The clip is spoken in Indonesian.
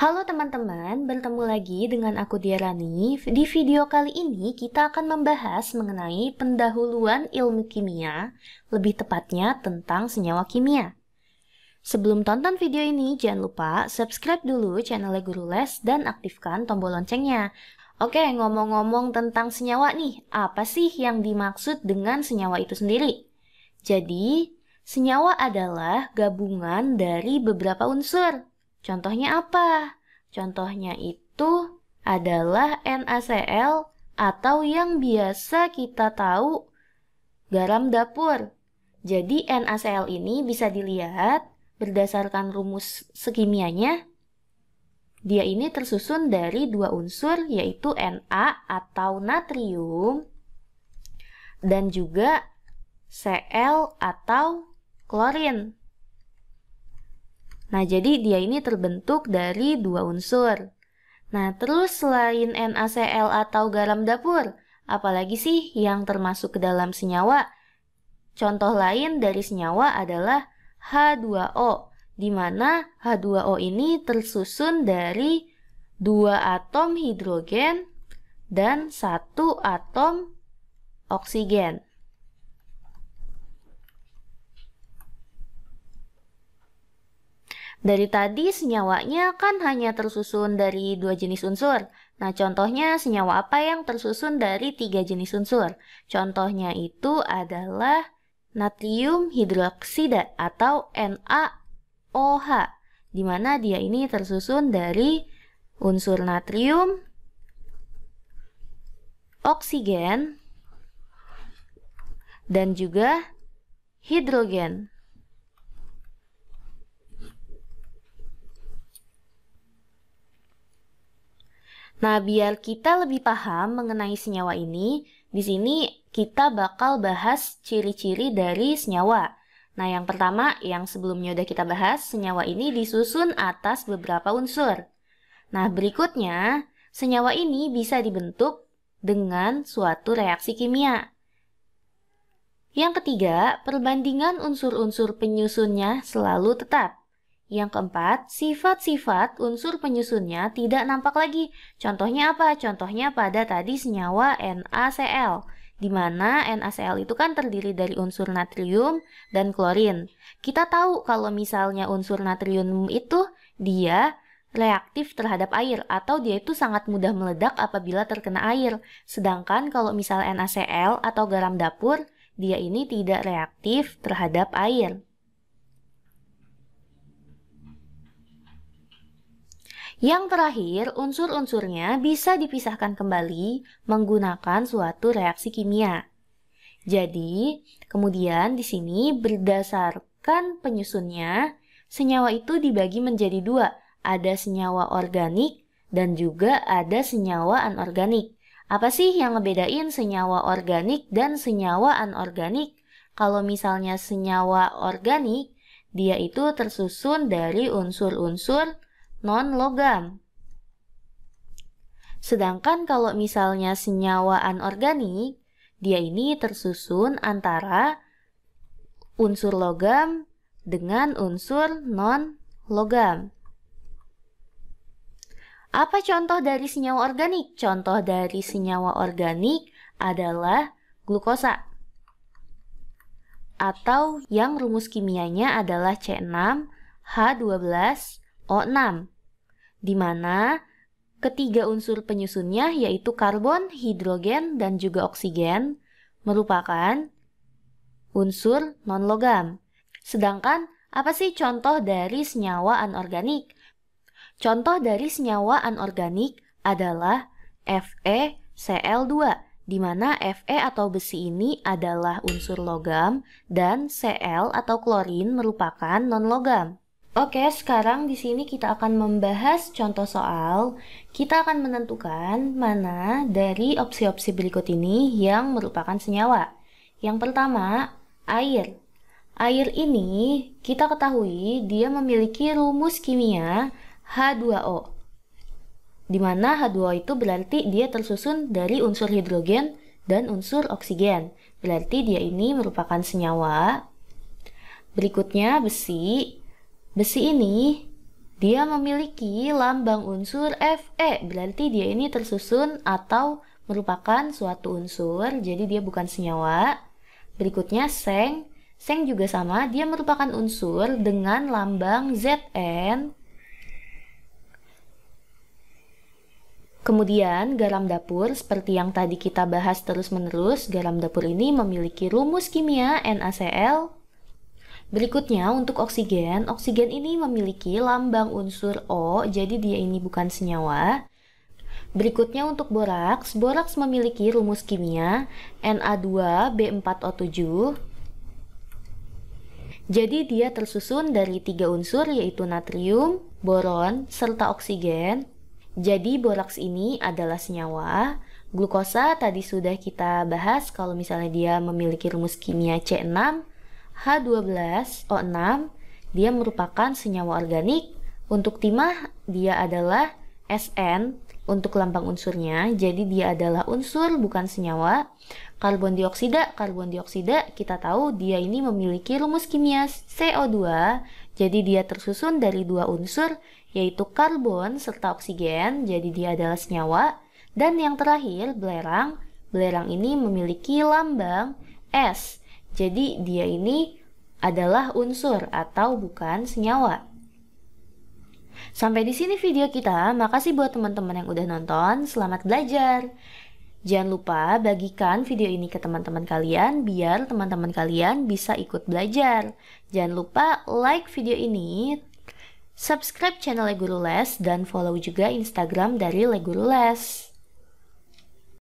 Halo teman-teman, bertemu lagi dengan aku Diarani. Di video kali ini kita akan membahas mengenai pendahuluan ilmu kimia, lebih tepatnya tentang senyawa kimia. Sebelum tonton video ini, jangan lupa subscribe dulu channel Guru Les dan aktifkan tombol loncengnya. Oke, ngomong-ngomong tentang senyawa nih, apa sih yang dimaksud dengan senyawa itu sendiri? Jadi, senyawa adalah gabungan dari beberapa unsur, Contohnya apa? Contohnya itu adalah NaCl atau yang biasa kita tahu garam dapur. Jadi NaCl ini bisa dilihat berdasarkan rumus sekimianya. Dia ini tersusun dari dua unsur yaitu Na atau natrium dan juga Cl atau klorin. Nah, jadi dia ini terbentuk dari dua unsur. Nah, terus selain NaCl atau garam dapur, apalagi sih yang termasuk ke dalam senyawa? Contoh lain dari senyawa adalah H2O, di mana H2O ini tersusun dari dua atom hidrogen dan satu atom oksigen. Dari tadi senyawanya kan hanya tersusun dari dua jenis unsur. Nah, contohnya senyawa apa yang tersusun dari tiga jenis unsur? Contohnya itu adalah natrium hidroksida atau NaOH, di mana dia ini tersusun dari unsur natrium, oksigen, dan juga hidrogen. Nah, biar kita lebih paham mengenai senyawa ini, di sini kita bakal bahas ciri-ciri dari senyawa. Nah, yang pertama yang sebelumnya udah kita bahas, senyawa ini disusun atas beberapa unsur. Nah, berikutnya, senyawa ini bisa dibentuk dengan suatu reaksi kimia. Yang ketiga, perbandingan unsur-unsur penyusunnya selalu tetap. Yang keempat, sifat-sifat unsur penyusunnya tidak nampak lagi. Contohnya apa? Contohnya pada tadi senyawa NaCl, di mana NaCl itu kan terdiri dari unsur natrium dan klorin. Kita tahu kalau misalnya unsur natrium itu dia reaktif terhadap air atau dia itu sangat mudah meledak apabila terkena air. Sedangkan kalau misalnya NaCl atau garam dapur, dia ini tidak reaktif terhadap air. Yang terakhir, unsur-unsurnya bisa dipisahkan kembali menggunakan suatu reaksi kimia. Jadi, kemudian di sini berdasarkan penyusunnya, senyawa itu dibagi menjadi dua, ada senyawa organik dan juga ada senyawa anorganik. Apa sih yang ngebedain senyawa organik dan senyawa anorganik? Kalau misalnya senyawa organik, dia itu tersusun dari unsur-unsur non logam. Sedangkan kalau misalnya senyawa anorganik, dia ini tersusun antara unsur logam dengan unsur non logam. Apa contoh dari senyawa organik? Contoh dari senyawa organik adalah glukosa atau yang rumus kimianya adalah C6H12O6 di mana ketiga unsur penyusunnya yaitu karbon, hidrogen, dan juga oksigen merupakan unsur non-logam. Sedangkan apa sih contoh dari senyawa anorganik? Contoh dari senyawa anorganik adalah FeCl2, di mana Fe atau besi ini adalah unsur logam dan Cl atau klorin merupakan non-logam. Oke, sekarang di sini kita akan membahas contoh soal. Kita akan menentukan mana dari opsi-opsi berikut ini yang merupakan senyawa. Yang pertama, air. Air ini kita ketahui dia memiliki rumus kimia H2O. Di mana H2O itu berarti dia tersusun dari unsur hidrogen dan unsur oksigen. Berarti dia ini merupakan senyawa. Berikutnya besi, Besi ini dia memiliki lambang unsur Fe, berarti dia ini tersusun atau merupakan suatu unsur, jadi dia bukan senyawa. Berikutnya seng, seng juga sama, dia merupakan unsur dengan lambang Zn. Kemudian garam dapur, seperti yang tadi kita bahas terus-menerus, garam dapur ini memiliki rumus kimia NaCl Berikutnya untuk oksigen, oksigen ini memiliki lambang unsur O, jadi dia ini bukan senyawa. Berikutnya untuk boraks, boraks memiliki rumus kimia Na2B4O7. Jadi dia tersusun dari tiga unsur yaitu natrium, boron, serta oksigen. Jadi boraks ini adalah senyawa. Glukosa tadi sudah kita bahas kalau misalnya dia memiliki rumus kimia C6 H12O6 dia merupakan senyawa organik. Untuk timah dia adalah SN untuk lambang unsurnya. Jadi dia adalah unsur bukan senyawa. Karbon dioksida, karbon dioksida kita tahu dia ini memiliki rumus kimia CO2. Jadi dia tersusun dari dua unsur yaitu karbon serta oksigen. Jadi dia adalah senyawa. Dan yang terakhir belerang. Belerang ini memiliki lambang S jadi dia ini adalah unsur atau bukan senyawa. Sampai di sini video kita. Makasih buat teman-teman yang udah nonton. Selamat belajar. Jangan lupa bagikan video ini ke teman-teman kalian biar teman-teman kalian bisa ikut belajar. Jangan lupa like video ini, subscribe channel Leguru Les dan follow juga Instagram dari Leguru Les.